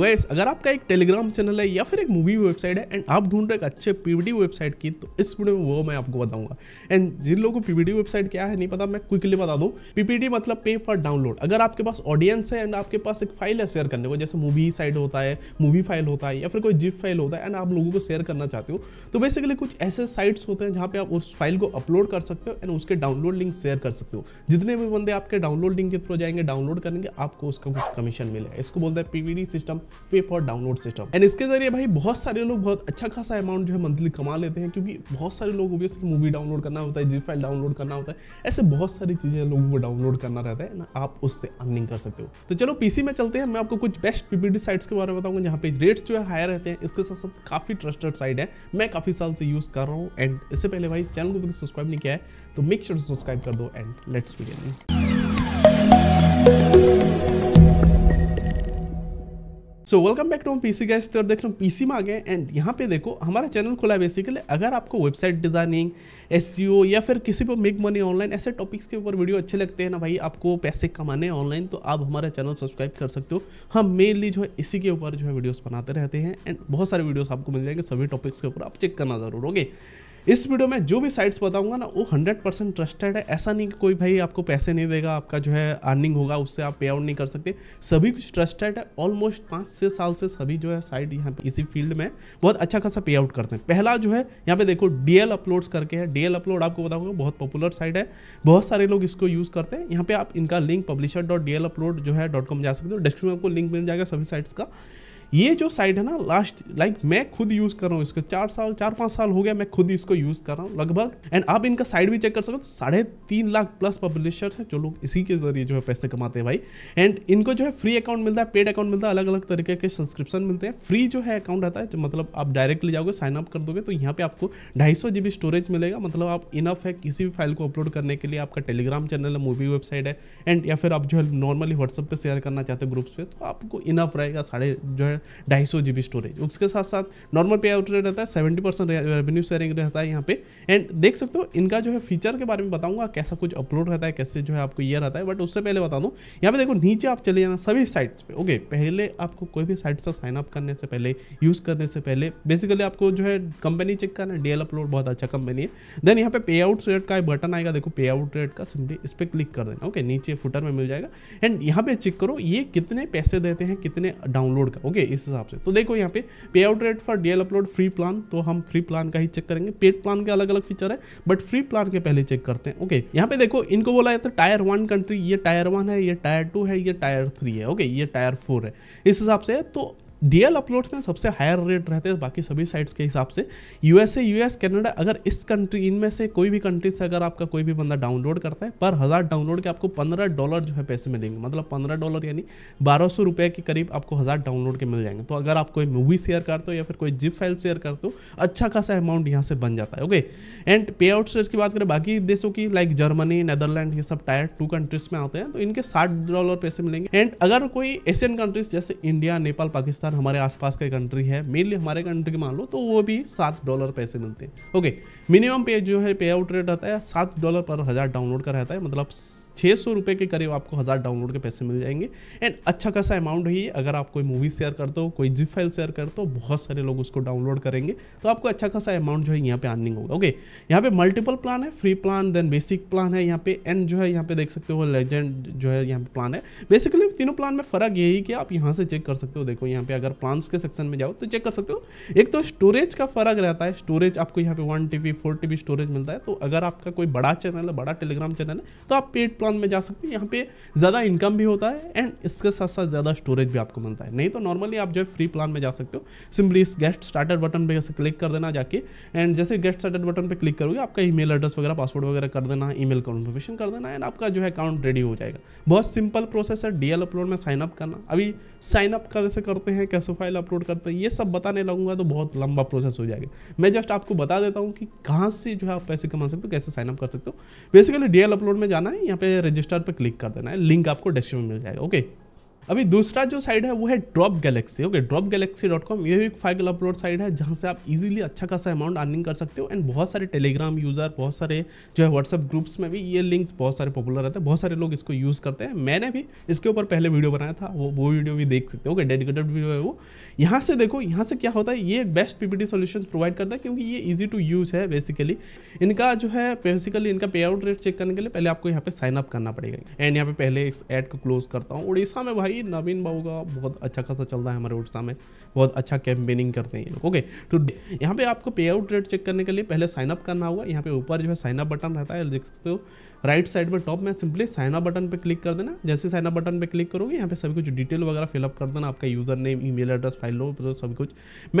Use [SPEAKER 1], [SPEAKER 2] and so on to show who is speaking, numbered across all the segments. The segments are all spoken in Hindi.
[SPEAKER 1] वैस तो अगर आपका एक टेलीग्राम चैनल है या फिर एक मूवी वेबसाइट है एंड आप ढूंढ रहे एक अच्छे पीवीडी वेबसाइट की तो इस वीडियो में वो मैं आपको बताऊंगा एंड जिन लोगों को पीवीडी वेबसाइट क्या है नहीं पता मैं क्विकली बता दूं पीपीडी मतलब पे फॉर डाउनलोड अगर आपके पास ऑडियंस है एंड आपके पास एक फाइल है शेयर करने को जैसे मूवी साइट होता है मूवी फाइल होता है या फिर कोई जिप फाइल होता है एंड आप लोगों को शेयर करना चाहते हो तो बेसिकली कुछ ऐसे साइट्स होते हैं जहाँ पे आप उस फाइल को अपलोड कर सकते हो एंड उसके डाउनलोड लिंक शेयर कर सकते हो जितने भी बंदे आपके डाउनलोड लिंक के थ्रू जाएंगे डाउनलोड करेंगे आपको उसका कुछ कमीशन मिले इसको बोलते हैं PVD system pay for download system and इसके जरिए भाई बहुत सारे लोग बहुत अच्छा खासा अमाउंट जो है मंथली कमा लेते हैं क्योंकि बहुत सारे लोग ओबियसली मूवी डाउनलोड करना होता है जी फाइल डाउनलोड करना होता है ऐसे बहुत सारी चीज़ें लोगों को डाउनलोड करना रहता है ना आप उससे अर्निंग कर सकते हो तो चलो पीसी में चलते हैं मैं आपको कुछ बेस्ट पीपीडी साइट्स के बारे में बताऊंगा जहाँ पे रेट्स जो है हायर रहते हैं इसके साथ साथ काफ़ी ट्रस्टेड साइट है मैं काफ़ी साल से यूज़ कर रहा हूँ एंड इससे पहले भाई चैनल को सब्सक्राइब नहीं किया है तो मेक श्योर सब्सक्राइब कर दो and let's begin so welcome back to हम पीसी गैस तो देख लो पीसी में आ गए एंड यहाँ पे देखो हमारा चैनल खुला है बेसिकली अगर आपको वेबसाइट डिजाइनिंग एस या फिर किसी पर मेक मनी ऑनलाइन ऐसे टॉपिक्स के ऊपर वीडियो अच्छे लगते हैं ना भाई आपको पैसे कमाने ऑनलाइन तो आप हमारा चैनल सब्सक्राइब कर सकते हो हम मेनली जो है इसी के ऊपर जो है वीडियोज़ बनाते रहते हैं एंड बहुत सारे वीडियोज़ आपको मिल जाएंगे सभी टॉपिक्स के ऊपर आप चेक करना ज़रूर ओके इस वीडियो में जो भी साइट्स बताऊंगा ना वो 100 परसेंट ट्रस्टेड है ऐसा नहीं कि कोई भाई आपको पैसे नहीं देगा आपका जो है अर्निंग होगा उससे आप पे आउट नहीं कर सकते सभी कुछ ट्रस्टेड है ऑलमोस्ट पाँच से साल से सभी जो है साइट यहाँ पे इसी फील्ड में बहुत अच्छा खासा पे आउट करते हैं पहला जो है यहाँ पे देखो डी एल अपलोड्स करके है डी अपलोड आपको बताऊँगा बहुत पॉपुलर साइट है बहुत सारे लोग इसको यूज़ करते हैं यहाँ पर आप इनका link publisher dot D L upload जो है डॉट कॉम जा सकते हो डिस्क्रिप्शन में आपको लिंक मिल जाएगा सभी साइट्स का ये जो साइड है ना लास्ट लाइक मैं खुद यूज़ कर रहा हूँ इसको चार साल चार पाँच साल हो गया मैं खुद इसको यूज़ कर रहा हूँ लगभग एंड आप इनका साइड भी चेक कर सकते हो साढ़े तीन लाख प्लस पब्लिशर्स हैं जो लोग इसी के जरिए जो है पैसे कमाते हैं भाई एंड इनको जो है फ्री अकाउंट मिलता है पेड अकाउंट मिलता है अलग अलग तरीके के सब्सक्रिप्शन मिलते हैं फ्री जो है अकाउंट रहता है जो मतलब आप डायरेक्टली जाओगे साइन अप कर दोगे तो यहाँ पे आपको ढाई सौ स्टोरेज मिलेगा मतलब आप इनफ है किसी भी फाइल को अपलोड करने के लिए आपका टेलीग्राम चैनल है मूवी वेबसाइट है एंड या फिर आप जो है नॉर्मली व्हाट्सअप पर शेयर करना चाहते हो ग्रुप्स पर तो आपको इनफ रहेगा साढ़े जो है है ढाई सौ जी स्टोरेज उसके साथ साथ नॉर्मल पे आउट रेट रहता है सेवेंटी परसेंट रेवेन्यू शेयरिंग रहता है यहाँ पे एंड देख सकते हो इनका जो है फीचर के बारे में बताऊंगा कैसा कुछ अपलोड रहता है कैसे जो है आपको ये रहता है बट उससे पहले बता दूँ यहाँ पे देखो नीचे आप चले जाना सभी साइट्स पर ओके पहले आपको कोई भी साइट का साइनअप करने से पहले यूज़ करने से पहले बेसिकली आपको जो है कंपनी चेक करना है डीएल अपलोड बहुत अच्छा कंपनी है देन यहाँ पे पे आउट रेट का बटन आएगा देखो पे आउट रेट का सिंपली इस पर क्लिक कर देना ओके नीचे फुटर में मिल जाएगा एंड यहाँ पे चेक करो ये कितने पैसे देते हैं कितने डाउनलोड का ओके इस हिसाब से तो देखो यहाँ पे pay out rate for D upload free plan तो हम फ्री प्लान का ही चेक करेंगे पेड प्लान के अलग अलग फीचर है बट फ्री प्लान के पहले चेक करते हैं ओके यहाँ पे देखो इनको बोला जाता है टायर वन कंट्री ये टायर वन है ये टायर टू है ये टायर थ्री है ओके ये टायर फोर है इस हिसाब से तो डीएल अपलोड में सबसे हायर रेट रहते हैं बाकी सभी साइट्स के हिसाब से यूएसए यूएस कनाडा अगर इस कंट्री इनमें से कोई भी कंट्री से अगर आपका कोई भी बंदा डाउनलोड करता है पर हज़ार डाउनलोड के आपको पंद्रह डॉलर जो है पैसे मिलेंगे मतलब पंद्रह डॉलर यानी बारह सौ रुपये के करीब आपको हज़ार डाउनलोड के मिल जाएंगे तो अगर आप कोई मूवी शेयर करते हो या फिर कोई जिप फाइल शेयर करते हो अच्छा खासा अमाउंट यहाँ से बन जाता है okay and pay out rates की बात करें बाकी देशों की लाइक जर्मनी नेदरलैंड ये सब टायर टू कंट्रीज में आते हैं तो इनके साठ डॉलर पैसे मिलेंगे एंड अगर कोई एशियन कंट्रीज जैसे इंडिया नेपाल पाकिस्तान हमारे आसपास का कंट्री है मेनली हमारे कंट्री मान लो तो वो भी सात डॉलर पैसे मिलते हैं ओके मिनिमम पे जो है पे आउट रेट रहता है सात डॉलर पर हज़ार डाउनलोड का रहता है मतलब छः सौ रुपये के करीब आपको हज़ार डाउनलोड के पैसे मिल जाएंगे एंड अच्छा खासा अमाउंट है ये अगर आप कोई मूवी शेयर कर दो कोई जिप फाइल शेयर करते हो बहुत सारे लोग उसको डाउनलोड करेंगे तो आपको अच्छा खासा अमाउंट जो है यहाँ पे अर्निंग होगा ओके यहाँ पे मल्टीपल प्लान है free plan then basic plan है यहाँ पे एंड जो है यहाँ पे देख सकते हो लेजेंड जो है यहाँ पे प्लान है बेसिकली तीनों प्लान में फ़र्क यही कि आप यहाँ से चेक कर सकते हो देखो यहाँ पे अगर प्लान्स के सेक्शन में जाओ तो चेक कर सकते हो एक तो स्टोरेज का फ़र्क रहता है स्टोरेज आपको यहाँ पे one T B four T B storage मिलता है तो अगर आपका कोई बड़ा चैनल है बड़ा टेलीग्राम चैनल है तो आप पेड प्लान में जा सकते हैं यहाँ पे ज़्यादा इनकम भी होता है एंड इसके साथ साथ ज़्यादा स्टोरेज भी आपको मिलता है नहीं तो नॉर्मली आप जो है फ्री प्लान में जा सकते हो सिंपली इस गेस्ट स्टार्टर बटन पे जैसे क्लिक कर देना जाके एंड जैसे गेस्ट स्टार्टर बटन पर क्लिक करोगे आपका ईमेल एड्रेस वगैरह पासवर्ड वगैरह कर देना ई मेल कॉन्फर्मेशन कर देना एंड आपका जो है अकाउंट रेडी हो जाएगा बहुत सिंपल प्रोसेस है डी अपलोड में साइनअप करना अभी साइनअप कैसे करते हैं कैसे फाइल अपलोड करते हैं ये सब बताने लगूंगा तो बहुत लंबा प्रोसेस हो जाएगा मैं जस्ट आपको बता देता हूँ कि कहाँ से जो है आप पैसे कमा सकते हो कैसे साइनअप कर सकते हो बेसिकली डी अपलोड में जाना है यहाँ पे रजिस्टर पर क्लिक कर देना है लिंक आपको डिस्क्रिप्शन में मिल जाएगा ओके अभी दूसरा जो साइड है वो है drop Galaxy okay Drop Galaxy dot com ये एक फाइल अपलोड साइट है जहाँ से आप इजीली अच्छा खासा अमाउंट अर्निंग कर सकते हो एंड बहुत सारे टेलीग्राम यूज़र बहुत सारे जो है व्हाट्सएप ग्रुप्स में भी ये लिंक्स बहुत सारे पॉपुलर रहते हैं बहुत सारे लोग इसको यूज़ करते हैं मैंने भी इसके ऊपर पहले वीडियो बनाया था वो वो वीडियो भी देख सकते हो ओके डेडिकेटेड वीडियो है वो यहाँ से देखो यहाँ से क्या होता है ये बेस्ट पीपीटी सोल्यूशन प्रोवाइड करता है क्योंकि ये ईजी टू यूज़ है बेसिकली इनका जो है बेसिकली इनका पे आउट रेट चेक करने के लिए पहले आपको यहाँ पे साइन अप करना पड़ेगा एंड यहाँ पे पहले इस एड को क्लोज करता हूँ उड़ीसा में भाई भाई नवीन बाबू का बहुत अच्छा खासा चल रहा है हमारे उड़ीसा में बहुत अच्छा कैंपेनिंग करते हैं ये लोग ओके तो यहाँ पे आपको पे आउट रेट चेक करने के लिए पहले साइनअप करना होगा यहाँ पे ऊपर जो है साइनअप बटन रहता है देख सकते हो राइट साइड में टॉप में सिंपली साइनअप बटन पे क्लिक कर देना जैसे साइनअप बटन पे क्लिक करोगे यहाँ पे सभी कुछ डिटेल वगैरह फिलअप कर देना आपका user name E address file लो तो सब कुछ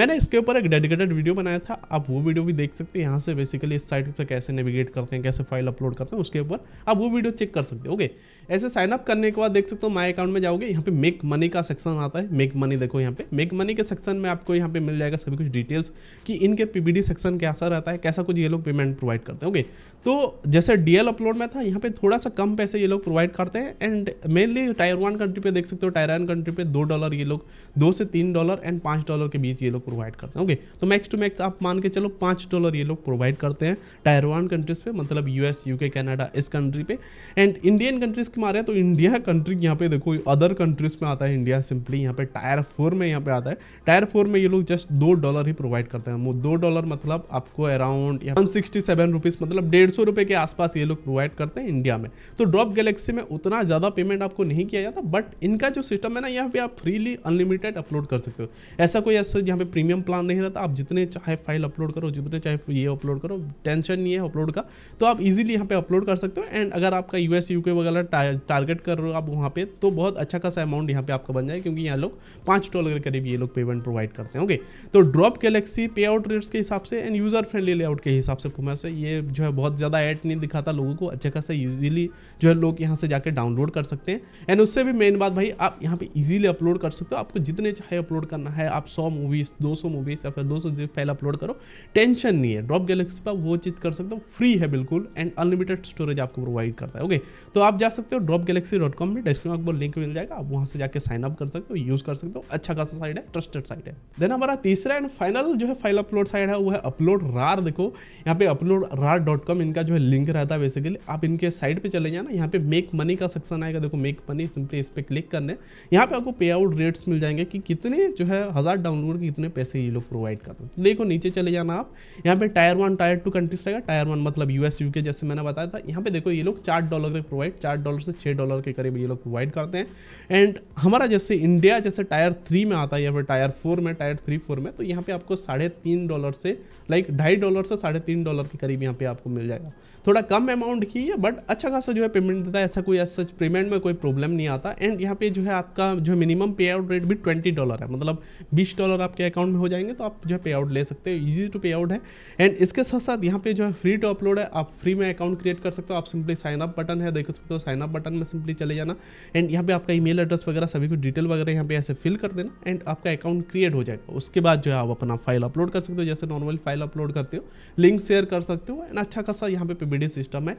[SPEAKER 1] मैंने इसके ऊपर एक डेडिकेटेड वीडियो बनाया था आप वो वीडियो भी देख सकते हैं यहाँ से बेसिकली इस साइट पर कैसे नेविगेट करते हैं कैसे फाइल अपलोड करते हैं उसके ऊपर आप वो वीडियो चेक कर सकते हो ओके ऐसे साइनअप करने के बाद देख सकते हो माई अकाउंट में जाओगे यहाँ यहाँ पे मेक मनी का सेक्शन आता है मेक मनी देखो यहाँ पे मेक मनी के सेक्शन में आपको यहाँ पे मिल जाएगा सभी कुछ डिटेल्स कि इनके पीबीडी सेक्शन कैसा रहता है कैसा कुछ ये लोग पेमेंट प्रोवाइड करते हैं ओके तो जैसे डीएल अपलोड में था यहाँ पे थोड़ा सा कम पैसे ये लोग प्रोवाइड करते हैं and mainly tier one country पर देख सकते हो टायर वन कंट्री पर दो डॉलर ये लोग दो से तीन डॉलर एंड पाँच डॉलर के बीच ये लोग प्रोवाइड करते हैं ओके तो मैक्स टू मैक्स आप मान के चलो पाँच डॉलर ये लोग प्रोवाइड करते हैं टायर वन कंट्रीज पर मतलब यू यूएस यूके कनाडा इस कंट्री पर एंड इंडियन कंट्रीज की मारे तो इंडिया कंट्री यहाँ पे देखो अदर कंट्री कंट्रीज़ में आता है इंडिया सिंपली यहाँ पे टायर फोर में यहाँ पे आता है टायर फोर में ये लोग जस्ट दो डॉलर ही प्रोवाइड करते हैं वो दो डॉलर मतलब आपको around one sixty seven rupees मतलब डेढ़ सौ रुपए के आसपास ये लोग प्रोवाइड करते हैं इंडिया में तो ड्रॉप गैलेक्सी में उतना ज़्यादा पेमेंट आपको नहीं किया जाता बट इनका जो सिस्टम है ना यहाँ पे आप फ्रीली अनलिमिटेड अपलोड कर सकते हो ऐसा कोई ऐसा यहाँ पे प्रीमियम प्लान नहीं रहता आप जितने चाहे फाइल अपलोड करो जितने चाहे ये अपलोड करो टेंशन नहीं है अपलोड का तो आप इजिली यहाँ पे अपलोड कर सकते हो एंड अगर आपका यूएस यूके वगैरह टारगेट कर रहे हो आप वहाँ पे तो बहुत अच्छा खासा अमाउंट यहाँ पे आपका बन जाएगा क्योंकि यहाँ लोग पाँच डॉलर के करीब ये लोग पेमेंट प्रोवाइड करते हैं ओके तो Drop Galaxy pay out rates के हिसाब से एंड यूज़र फ्रेंडली लेआउट के हिसाब से पुमा से ये जो है बहुत ज़्यादा ऐड नहीं दिखाता लोगों को अच्छा खासा ईजिली जो है लोग यहाँ से जाकर डाउनलोड कर सकते हैं एंड उससे भी मेन बात भाई आप यहाँ पर ईजिली अपलोड कर सकते हो आपको जितने चाहे अपलोड करना है आप सौ मूवीज़ दो सौ मूवीज़ या फिर दो सौ फाइल अपलोड करो टेंशन नहीं है ड्रॉप गैलेक्सी पर वो चीज़ कर सकते हो फ्री है बिल्कुल एंड अनलिमिटेड स्टोरेज आपको प्रोवाइड करता है ओके तो आप जा सकते हो ड्रॉप गैलेक्सी डॉट कॉम में डिस्क्रिप्शन में लिंक मिल जाएगा आप वहां से जाके साइन अप कर सकते हो यूज़ कर सकते हो अच्छा खासा साइड है ट्रस्टेड साइड है देन हमारा तीसरा एंड फाइनल जो है फाइल अपलोड साइड है वो है अपलोड रार देखो यहाँ पे अपलोड रार डॉट कॉम इनका जो है लिंक रहता है बेसिकली आप इनके साइड पे चले जाए ना यहाँ पे मेक मनी का सेक्शन आएगा देखो मेक मनी सिंपली इस पर क्लिक करने यहाँ पे आपको पे आउट रेट्स मिल जाएंगे कि कितने जो है हज़ार डाउनलोड के कितने पैसे ये लोग प्रोवाइड करते हैं देखो नीचे चले जाना आप यहाँ पे tier one tier two countries रहेगा टायर वन मतलब यूएस यूके जैसे मैंने बताया था यहाँ पे देखो ये लोग चार डॉलर के प्रोवाइड चार डॉलर से छह डॉलर के करीब ये लोग प्रोवाइड करते हैं एंड एंड हमारा जैसे इंडिया जैसे टायर थ्री में आता है या फिर टायर फोर में टायर थ्री फोर में तो यहाँ पे आपको साढ़े तीन डॉलर से लाइक ढाई डॉलर से साढ़े तीन डॉलर के करीब यहाँ पे आपको मिल जाएगा थोड़ा कम अमाउंट की है बट अच्छा खासा जो है पेमेंट देता है ऐसा कोई सच पेमेंट में कोई प्रॉब्लम नहीं आता एंड यहाँ पे जो है आपका जो मिनिमम पे आउट रेट भी ट्वेंटी डॉलर है मतलब बीस डॉलर आपके अकाउंट में हो जाएंगे तो आप जो है पे आउट ले सकते हो ईजी टू पे आउट है एंड इसके साथ साथ यहाँ पे जो है फ्री टू अपलोड है आप फ्री में अकाउंट क्रिएट कर सकते हो आप सिंपली साइन अप बटन है देख सकते हो साइन अप बटन में सिंपली चले जाना एंड यहाँ पे आपका ई एड्रेस वगैरह सभी कुछ डिटेल वगैरह यहाँ पे ऐसे फिल कर देना एंड आपका अकाउंट क्रिएट हो जाएगा उसके बाद जो है आप अपना फाइल अपलोड कर सकते हो जैसे नॉर्मल फाइल फाइल अपलोड करते हो लिंक शेयर कर सकते हो एंड अच्छा खासा यहाँ पे पीबीडी सिस्टम है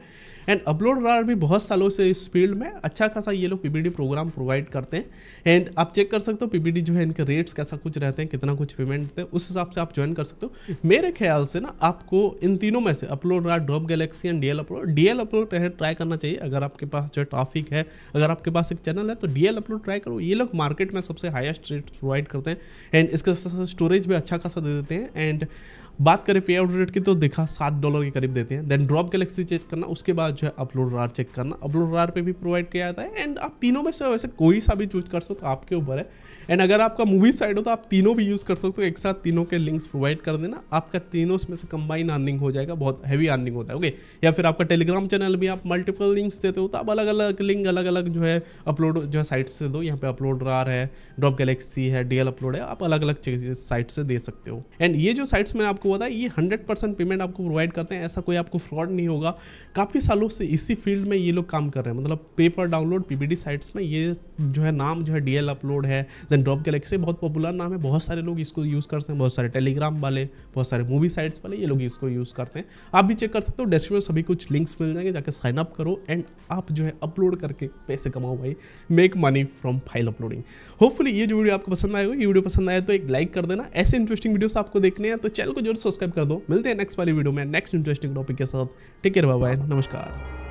[SPEAKER 1] एंड अपलोड रार भी बहुत सालों से इस फील्ड में अच्छा खासा ये लोग पीबीडी प्रोग्राम प्रोवाइड करते हैं एंड आप चेक कर सकते हो पीबीडी जो है इनके रेट्स कैसा कुछ रहते हैं कितना कुछ पेमेंट देते हैं उस हिसाब से आप ज्वाइन कर सकते हो मेरे ख्याल से ना आपको इन तीनों में से Uploadrar DropGalaxy and DL upload DL upload पहले ट्राई करना चाहिए अगर आपके पास जो ट्रैफिक है अगर आपके पास एक चैनल है तो डीएल अपलोड ट्राई करो ये लोग मार्केट में सबसे हाईएस्ट रेट प्रोवाइड करते हैं एंड इसके साथ स्टोरेज भी अच्छा खासा दे देते हैं एंड बात करें पे आउट रेट की तो देखा सात डॉलर के करीब देते हैं देन ड्रॉप गैलेक्सी चेक करना उसके बाद जो है अपलोड रार चेक करना अपलोड रार पे भी प्रोवाइड किया जाता है एंड आप तीनों में से वैसे कोई सा भी चूज कर सकते हो तो आपके ऊपर है एंड अगर आपका मूवी साइड हो तो आप तीनों भी यूज़ कर सकते हो तो एक साथ तीनों के लिंक्स प्रोवाइड कर देना आपका तीनों में से कंबाइन अर्निंग हो जाएगा बहुत हैवी अर्निंग होता है ओके या फिर आपका टेलीग्राम चैनल भी आप मल्टीपल लिंक्स देते हो तो आप अलग अलग लिंक अलग अलग जो है अपलोड जो है साइट से दो यहाँ पे अपलोड रार है ड्रॉप गैलेक्सी है डी अपलोड है आप अलग अलग साइट से दे सकते हो एंड ये जो साइट्स मैंने आपको आपको बताया ये हंड्रेड परसेंट पेमेंट आपको प्रोवाइड करते हैं ऐसा कोई आपको फ्रॉड नहीं होगा काफ़ी सालों से इसी फील्ड में ये लोग काम कर रहे हैं मतलब पेपर डाउनलोड पीबीडी साइट्स में ये जो है नाम जो है डी अपलोड है देन ड्रॉप गैलेक्सी बहुत पॉपुलर नाम है बहुत सारे लोग इसको यूज़ करते हैं बहुत सारे टेलीग्राम वाले बहुत सारे मूवी साइट्स वाले ये लोग इसको यूज़ करते हैं आप भी चेक कर सकते हो में सभी कुछ लिंक्स मिल जाएंगे जाकर साइन अप करो एंड आप जो है अपलोड करके पैसे कमाओ भाई make money from file uploading hopefully ये जो वीडियो आपको पसंद आएगा ये वीडियो पसंद आए तो एक लाइक कर देना ऐसे इंटरेस्टिंग वीडियोस आपको देखने हैं तो चैनल को जो सब्सक्राइब कर दो मिलते हैं नेक्स्ट वाली वीडियो में नेक्स्ट इंटरेस्टिंग टॉपिक के साथ ठीक है बाबा नमस्कार